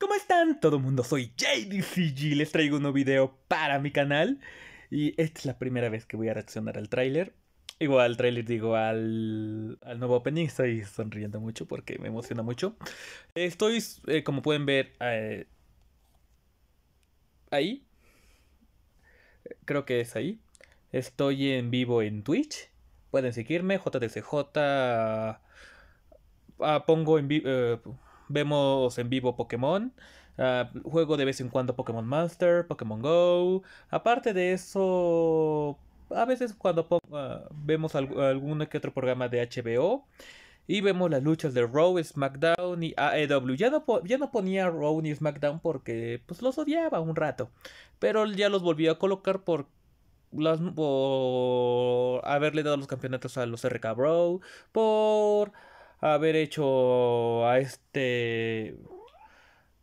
¿Cómo están todo mundo? Soy JDCG, les traigo un nuevo video para mi canal y esta es la primera vez que voy a reaccionar al tráiler. Igual al tráiler digo al, al, nuevo opening, estoy sonriendo mucho porque me emociona mucho. Estoy, eh, como pueden ver, eh, ahí. Creo que es ahí. Estoy en vivo en Twitch. Pueden seguirme, JDCJ. Ah, pongo en vivo... Eh, Vemos en vivo Pokémon. Ah, juego de vez en cuando Pokémon Master, Pokémon Go. Aparte de eso, a veces cuando ah, vemos algún otro programa de HBO y vemos las luchas de Raw, SmackDown y AEW. Ya no, ya no ponía Raw ni SmackDown porque pues los odiaba un rato, pero ya los volví a colocar por por haberle dado los campeonatos a los RK Bro, por haber hecho a este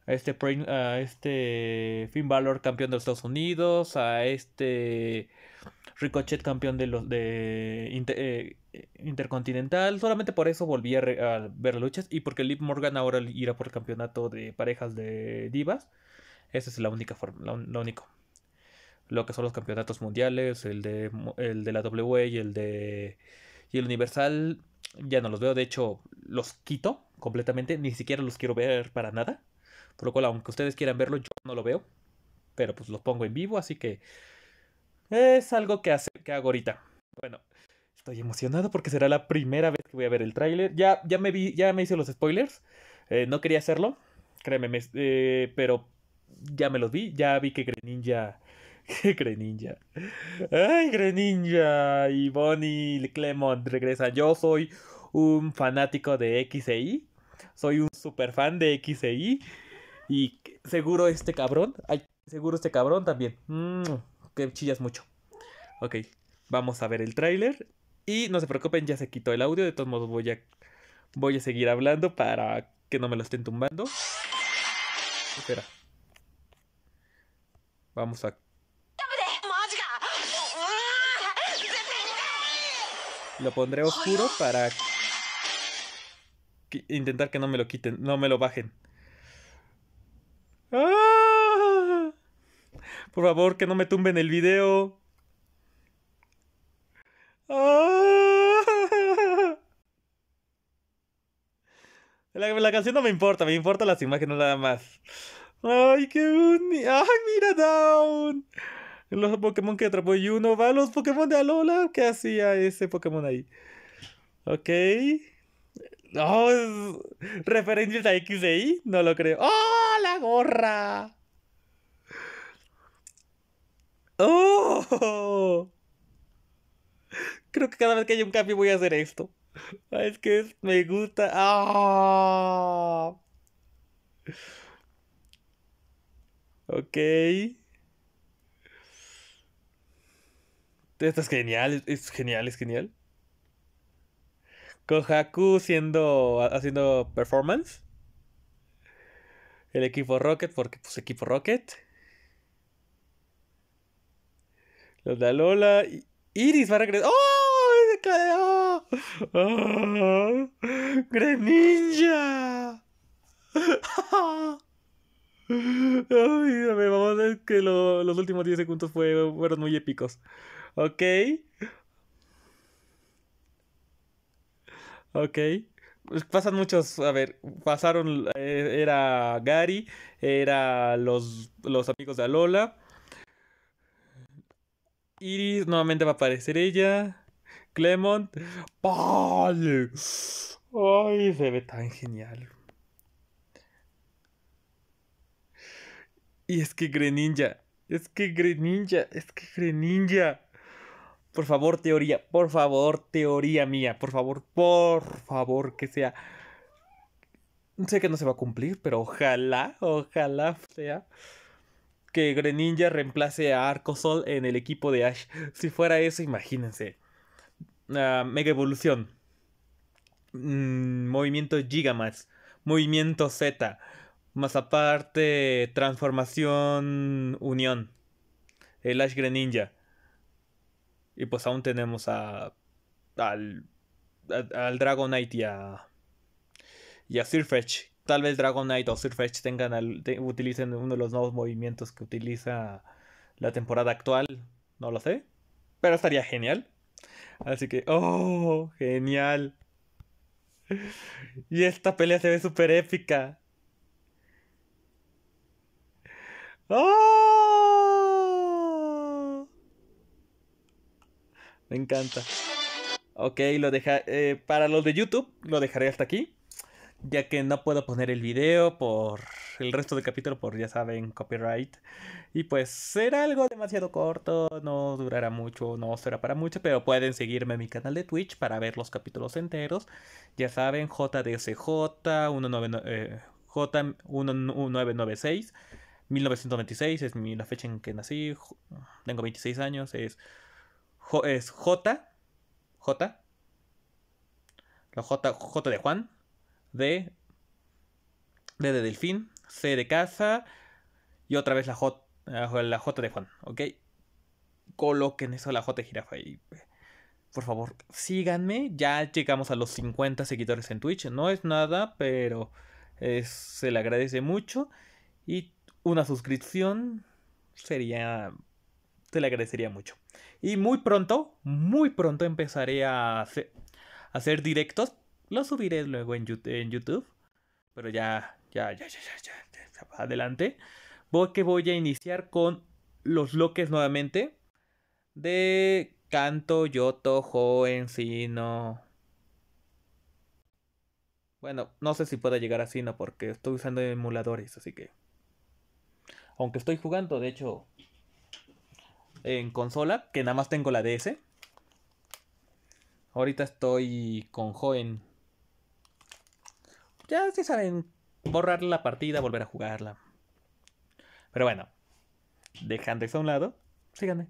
este a este Finn Balor campeón de los Estados Unidos, a este Ricochet campeón de los de eh, Intercontinental, solamente por eso volví a, ver luchas y porque Liv Morgan ahora irá por el campeonato de parejas de divas. Esa es la única forma, lo único. Lo que son los campeonatos mundiales, el de el de la WWE y el de y el Universal ya no los veo, de hecho los quito completamente, ni siquiera los quiero ver para nada. Por lo cual, aunque ustedes quieran verlo, yo no lo veo. Pero pues los pongo en vivo, así que es algo que, hace, que hago ahorita. Bueno, estoy emocionado porque será la primera vez que voy a ver el tráiler. Ya, ya, me vi, ya me hice los spoilers. Eh, no quería hacerlo, créeme, eh, pero ya me los vi. Ya vi que Greninja Greninja. Ay, Greninja. Y Bonnie Clemont regresa. Yo soy un fanático de XEI. Soy un super fan de XEI. Y seguro este cabrón. Ay, seguro este cabrón también. Mm, que chillas mucho. Ok, vamos a ver el tráiler. Y no se preocupen, ya se quitó el audio. De todos modos voy a, voy a seguir hablando para que no me lo estén tumbando. Espera. Vamos a Lo pondré oscuro para intentar que no me lo quiten, no me lo bajen. ¡Ah! Por favor, que no me tumben el video. ¡Ah! La, canción no me importa, me importan las imágenes nada más. ¡Ay, qué bonito! ¡Ay, mira, Down! los Pokémon que atrapó Yuno. Va a los Pokémon de Alola. ¿Qué hacía ese Pokémon ahí? Ok. Oh, referencias a XDI. No lo creo. ¡Oh, la gorra! ¡Oh! Creo que cada vez que hay un cambio voy a hacer esto. Ah, es que me gusta. ¡Oh! Ok. Esto es genial, es genial, es genial. Kohaku siendo, haciendo performance. El equipo Rocket, porque pues equipo Rocket. Los de Lola. Iris va a regresar. ¡Oh! ¡Oh! ¡Oh! ¡Greninja! Ay, a vamos que los últimos 10 segundos fueron muy épicos. Ok. Ok. Pues pasan muchos, a ver, pasaron, eh, era Gary, era los, amigos de Alola. Iris, nuevamente va a aparecer ella. Clement. ¡Pale! ¡Ay! Se ve tan genial. Y es que Greninja, es que Greninja, es que Greninja. Por favor, teoría, por favor, teoría mía, por favor, por favor, que sea. Sé que no se va a cumplir, pero ojalá, ojalá sea que Greninja reemplace a Arcosol en el equipo de Ash. Si fuera eso, imagínense. Ah, mega evolución. Mm, movimiento Gigamax. Movimiento Z. Más aparte, transformación, unión. El Ash Greninja. Y pues aún tenemos a. al. al Dragonite y a. y a Tal vez Dragonite o Sirfetch tengan al, utilicen uno de los nuevos movimientos que utiliza la temporada actual. No lo sé. Pero estaría genial. Así que. ¡Oh! ¡Genial! Y esta pelea se ve súper épica. ¡Oh! Me encanta. Ok, lo deja. Eh, para los de YouTube, lo dejaré hasta aquí. Ya que no puedo poner el video por el resto del capítulo, por ya saben, copyright. Y pues será algo demasiado corto, no durará mucho, no será para mucho, pero pueden seguirme en mi canal de Twitch para ver los capítulos enteros. Ya saben, JDSJ, 1996 1926 es la fecha en que nací. Tengo 26 años. Es, es J. J. La J, J de Juan. D. D de Delfín. C de casa. Y otra vez la J, la J de Juan. ¿Ok? Coloquen eso la J de jirafa. por favor, síganme. Ya llegamos a los 50 seguidores en Twitch. No es nada, pero eh, se le agradece mucho. Y una suscripción sería... Se le agradecería mucho. Y muy pronto, muy pronto empezaré a hacer, directos. Los subiré luego en YouTube. Pero ya, ya, ya, ya, ya, ya, adelante. Voy voy a iniciar con los bloques nuevamente. De canto, yoto, Joen, sino. Bueno, no sé si pueda llegar a no porque estoy usando emuladores, así que... Aunque estoy jugando, de hecho, en consola, que nada más tengo la DS. Ahorita estoy con Joen. Ya se saben, borrar la partida, volver a jugarla. Pero bueno, dejando eso a un lado, síganme.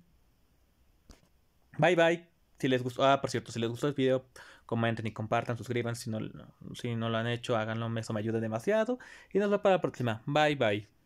Bye bye. Si les gustó, ah, por cierto, si les gustó el video, comenten y compartan, suscriban. Si no, si no lo han hecho, háganlo, eso me ayuda demasiado. Y nos vemos para la próxima. Bye bye.